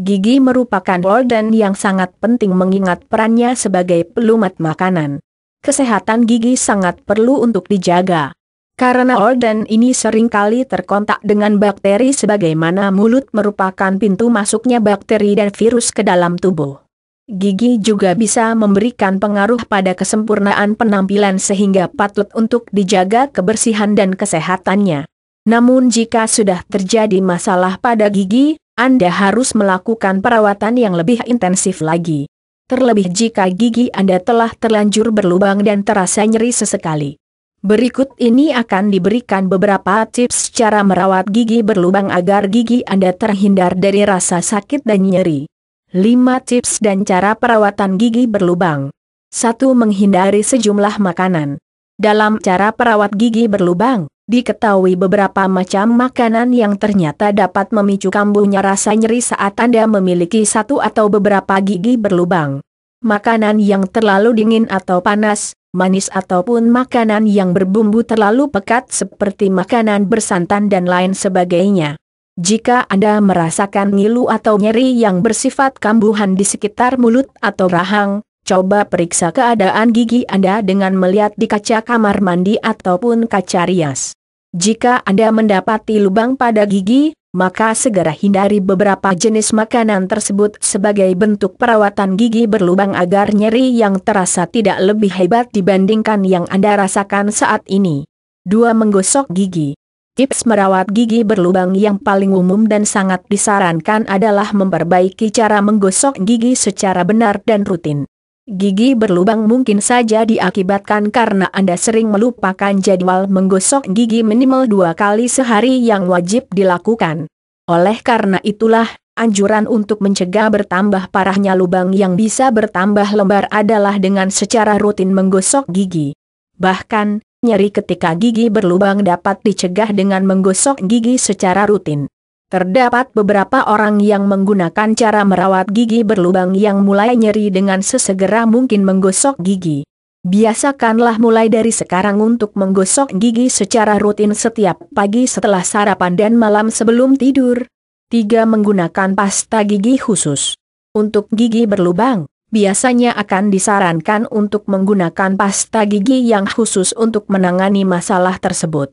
Gigi merupakan organ yang sangat penting mengingat perannya sebagai pelumat makanan. Kesehatan gigi sangat perlu untuk dijaga. Karena organ ini seringkali terkontak dengan bakteri sebagaimana mulut merupakan pintu masuknya bakteri dan virus ke dalam tubuh. Gigi juga bisa memberikan pengaruh pada kesempurnaan penampilan sehingga patut untuk dijaga kebersihan dan kesehatannya. Namun jika sudah terjadi masalah pada gigi, anda harus melakukan perawatan yang lebih intensif lagi. Terlebih jika gigi Anda telah terlanjur berlubang dan terasa nyeri sesekali. Berikut ini akan diberikan beberapa tips cara merawat gigi berlubang agar gigi Anda terhindar dari rasa sakit dan nyeri. 5 tips dan cara perawatan gigi berlubang. 1. Menghindari sejumlah makanan. Dalam cara perawat gigi berlubang, diketahui beberapa macam makanan yang ternyata dapat memicu kambuhnya rasa nyeri saat Anda memiliki satu atau beberapa gigi berlubang. Makanan yang terlalu dingin atau panas, manis ataupun makanan yang berbumbu terlalu pekat seperti makanan bersantan dan lain sebagainya. Jika Anda merasakan ngilu atau nyeri yang bersifat kambuhan di sekitar mulut atau rahang, coba periksa keadaan gigi Anda dengan melihat di kaca kamar mandi ataupun kaca rias. Jika Anda mendapati lubang pada gigi, maka segera hindari beberapa jenis makanan tersebut sebagai bentuk perawatan gigi berlubang agar nyeri yang terasa tidak lebih hebat dibandingkan yang Anda rasakan saat ini. 2. Menggosok gigi Tips merawat gigi berlubang yang paling umum dan sangat disarankan adalah memperbaiki cara menggosok gigi secara benar dan rutin. Gigi berlubang mungkin saja diakibatkan karena Anda sering melupakan jadwal menggosok gigi minimal dua kali sehari yang wajib dilakukan. Oleh karena itulah, anjuran untuk mencegah bertambah parahnya lubang yang bisa bertambah lembar adalah dengan secara rutin menggosok gigi. Bahkan, nyeri ketika gigi berlubang dapat dicegah dengan menggosok gigi secara rutin. Terdapat beberapa orang yang menggunakan cara merawat gigi berlubang yang mulai nyeri dengan sesegera mungkin menggosok gigi. Biasakanlah mulai dari sekarang untuk menggosok gigi secara rutin setiap pagi setelah sarapan dan malam sebelum tidur. 3. Menggunakan pasta gigi khusus. Untuk gigi berlubang, biasanya akan disarankan untuk menggunakan pasta gigi yang khusus untuk menangani masalah tersebut.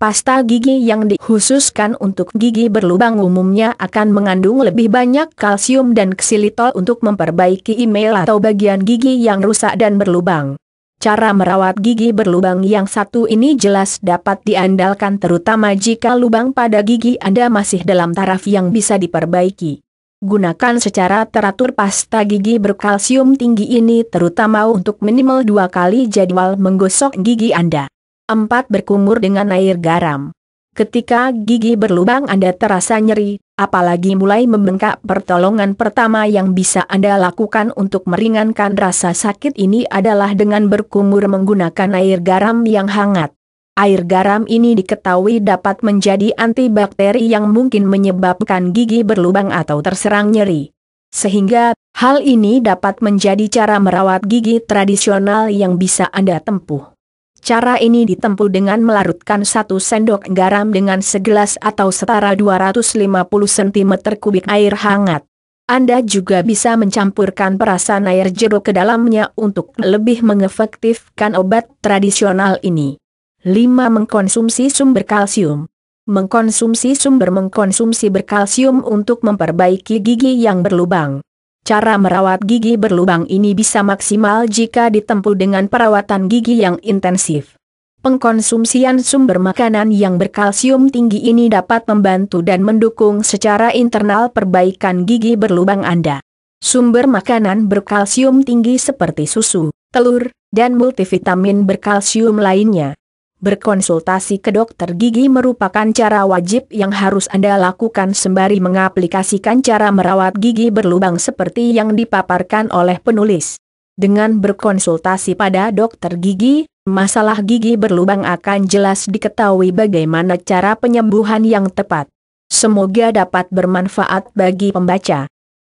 Pasta gigi yang dikhususkan untuk gigi berlubang umumnya akan mengandung lebih banyak kalsium dan ksilitol untuk memperbaiki email atau bagian gigi yang rusak dan berlubang. Cara merawat gigi berlubang yang satu ini jelas dapat diandalkan terutama jika lubang pada gigi Anda masih dalam taraf yang bisa diperbaiki. Gunakan secara teratur pasta gigi berkalsium tinggi ini terutama untuk minimal dua kali jadwal menggosok gigi Anda. Empat berkumur dengan air garam. Ketika gigi berlubang Anda terasa nyeri, apalagi mulai membengkak pertolongan pertama yang bisa Anda lakukan untuk meringankan rasa sakit ini adalah dengan berkumur menggunakan air garam yang hangat. Air garam ini diketahui dapat menjadi antibakteri yang mungkin menyebabkan gigi berlubang atau terserang nyeri. Sehingga, hal ini dapat menjadi cara merawat gigi tradisional yang bisa Anda tempuh. Cara ini ditempuh dengan melarutkan satu sendok garam dengan segelas atau setara 250 cm kubik air hangat. Anda juga bisa mencampurkan perasan air jeruk ke dalamnya untuk lebih mengefektifkan obat tradisional ini. 5. Mengkonsumsi sumber kalsium Mengkonsumsi sumber mengkonsumsi berkalsium untuk memperbaiki gigi yang berlubang. Cara merawat gigi berlubang ini bisa maksimal jika ditempuh dengan perawatan gigi yang intensif. Pengkonsumsian sumber makanan yang berkalsium tinggi ini dapat membantu dan mendukung secara internal perbaikan gigi berlubang Anda. Sumber makanan berkalsium tinggi seperti susu, telur, dan multivitamin berkalsium lainnya Berkonsultasi ke dokter gigi merupakan cara wajib yang harus Anda lakukan sembari mengaplikasikan cara merawat gigi berlubang seperti yang dipaparkan oleh penulis. Dengan berkonsultasi pada dokter gigi, masalah gigi berlubang akan jelas diketahui bagaimana cara penyembuhan yang tepat. Semoga dapat bermanfaat bagi pembaca.